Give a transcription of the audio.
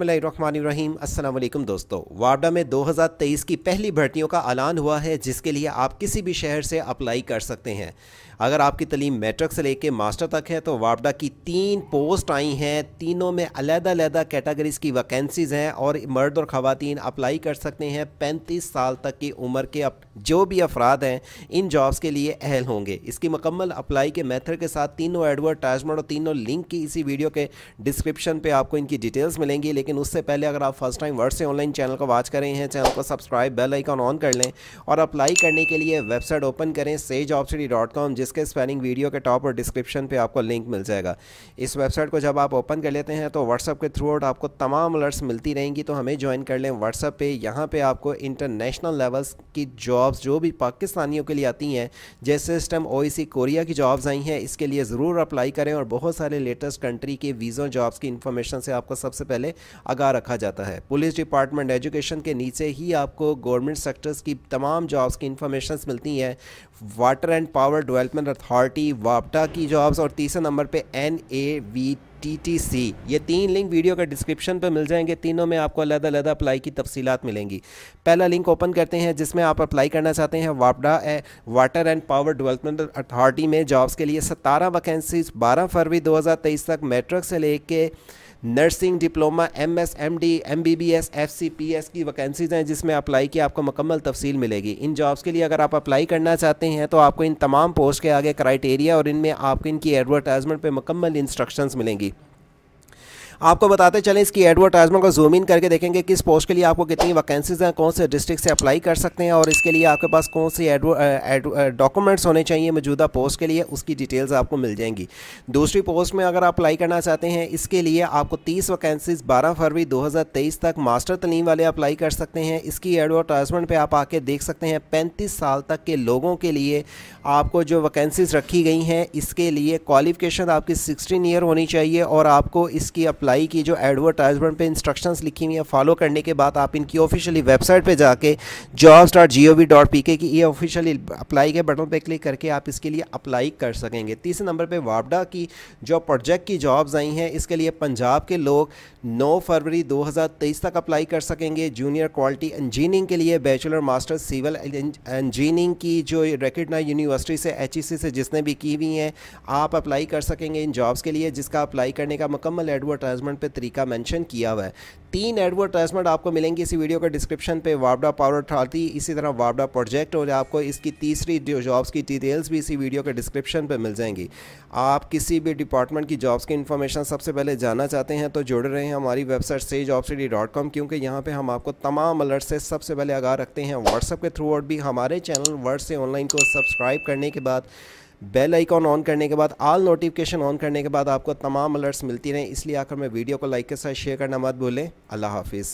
बसमीम अल्लाम दोस्तों वाडा में 2023 की पहली भर्तियों का ऐलान हुआ है जिसके लिए आप किसी भी शहर से अप्लाई कर सकते हैं अगर आपकी तलीम मेट्रिक से लेकर मास्टर तक है तो वाडा की तीन पोस्ट आई हैं तीनों में अलग-अलग कैटेगरीज़ की वैकेंसीज़ हैं और मर्द और ख़वान अप्लाई कर सकते हैं पैंतीस साल तक की उम्र के जो भी अफराद हैं इन जॉब्स के लिए अहल होंगे इसकी मुकम्मल अप्लाई के मेथड के साथ तीनों एडवर्टाइजमेंट और तीनों लिंक की इसी वीडियो के डिस्क्रिप्शन पर आपको इनकी डिटेल्स मिलेंगी लेकिन उससे पहले अगर आप फर्स्ट टाइम वर्ड से ऑनलाइन चैनल को वॉच कर रहे हैं चैनल को सब्सक्राइब बेल आइकॉन ऑन कर लें और अप्लाई करने के लिए वेबसाइट ओपन करें सेज जिसके स्पेलिंग वीडियो के टॉप और डिस्क्रिप्शन पर आपको लिंक मिल जाएगा इस वेबसाइट को जब आप ओपन कर लेते हैं तो व्हाट्सअप के थ्रू आउट आपको तमाम अलर्ट्स मिलती रहेंगी तो हमें ज्वाइन कर लें व्हाट्सअप पर यहाँ पर आपको इंटरनेशनल लेवल्स की जॉब्स जो भी पाकिस्तानियों के लिए आती हैं जैसे इस टाइम ओ कोरिया की जॉब्स आई हैं इसके लिए ज़रूर अप्लाई करें और बहुत सारे लेटेस्ट कंट्री के वीज़ों जॉब्स की इन्फॉर्मेशन से आपको सबसे पहले आगा रखा जाता है पुलिस डिपार्टमेंट एजुकेशन के नीचे ही आपको गवर्नमेंट सेक्टर्स की तमाम जॉब्स की इंफॉर्मेशन मिलती हैं water and power development authority वापटा की जॉब्स और तीसरे नंबर पर N A V T T C ये तीन लिंक वीडियो का डिस्क्रिप्शन पर मिल जाएंगे तीनों में आपको अलग अलग अप्लाई की तफसीत मिलेंगी पहला लिंक ओपन करते हैं जिसमें आप अप्लाई करना चाहते हैं वापडा water and power development authority में जॉब्स के लिए सतारह वैकेंसीज बारह फरवरी दो हज़ार तेईस तक मेट्रिक से लेके nursing diploma M S M D M B B S F C P S की वैकेंसीज़ हैं जिसमें अप्लाई की आपको मुकम्मल तफसील मिलेगी इन जॉब्स के लिए अगर आप अप्लाई करना चाहते हैं तो आपको इन तमाम पोस्ट के आगे क्राइटेरिया और इनमें आपको इनकी एडवर्टाइजमेंट पर मुकम्मल इंस्ट्रक्शंस मिलेंगी आपको बताते चले इसकी एडवर्टाइजमेंट को जूम इन करके देखेंगे किस पोस्ट के लिए आपको कितनी वैकेंसीज हैं कौन से डिस्ट्रिक्ट से अप्लाई कर सकते हैं और इसके लिए आपके पास कौन से डॉक्यूमेंट्स होने चाहिए मौजूदा पोस्ट के लिए उसकी डिटेल्स आपको मिल जाएंगी दूसरी पोस्ट में अगर आप अप्लाई करना चाहते हैं इसके लिए आपको तीस वैकेंसीज बारह फरवरी दो तक मास्टर तलीम वाले अप्लाई कर सकते हैं इसकी एडवर्टाइजमेंट पर आप आके देख सकते हैं पैंतीस साल तक के लोगों के लिए आपको जो वैकेंसीज रखी गई हैं इसके लिए क्वालिफिकेशन आपकी सिक्सटीन ईयर होनी चाहिए और आपको इसकी अप्लाई अप्लाई की जो एडवर्टाइजमेंट पे इंस्ट्रक्शंस लिखी हुई है फॉलो करने के बाद आप इनकी ऑफिशियली वेबसाइट पे जाके jobs dot G O V dot P K की ये ऑफिशियली अप्लाई के बटन पे क्लिक करके आप इसके लिए अप्लाई कर सकेंगे तीसरे नंबर पे वापडा की जो प्रोजेक्ट की जॉब्स आई हैं इसके लिए पंजाब के लोग नौ फरवरी दो तक अप्लाई कर सकेंगे जूनियर क्वालिटी इंजीनियरिंग के लिए बैचलर मास्टर सिविल इंजीनियरिंग की जो रिकगनाइज यूनिवर्सिटी से एच e से जिसने भी की हुई हैं आप अप्लाई कर सकेंगे इन जॉब्स के लिए जिसका अप्लाई करने का मुकम्मल एडवर्टाइज एडवर्टाइजमेंट पे तरीका मेंशन किया हुआ है तीन एडवर्टाइजमेंट आपको मिलेंगी इसी वीडियो के डिस्क्रिप्शन पे वाबडा पावर अथॉरिटी इसी तरह वाबडा प्रोजेक्ट और आपको इसकी तीसरी जॉब्स की डिटेल्स भी इसी वीडियो के डिस्क्रिप्शन पे मिल जाएंगी आप किसी भी डिपार्टमेंट की जॉब्स की इन्फॉर्मेशन सबसे पहले जाना चाहते हैं तो जुड़ रहे हैं हमारी वेबसाइट से जॉब सिटी डॉट कॉम क्योंकि यहाँ पर हम आपको तमाम अलर्ट से सबसे पहले आगा रखते हैं व्हाट्सअप के थ्रू और भी हमारे चैनल वर्ड से ऑनलाइन को सब्सक्राइब करने के बाद बेल आइकॉन ऑन करने के बाद आल नोटिफिकेशन ऑन करने के बाद आपको तमाम अलर्ट्स मिलती रहें इसलिए आकर मैं वीडियो को लाइक के साथ शेयर करना मत भूलें अल्लाह हाफिज़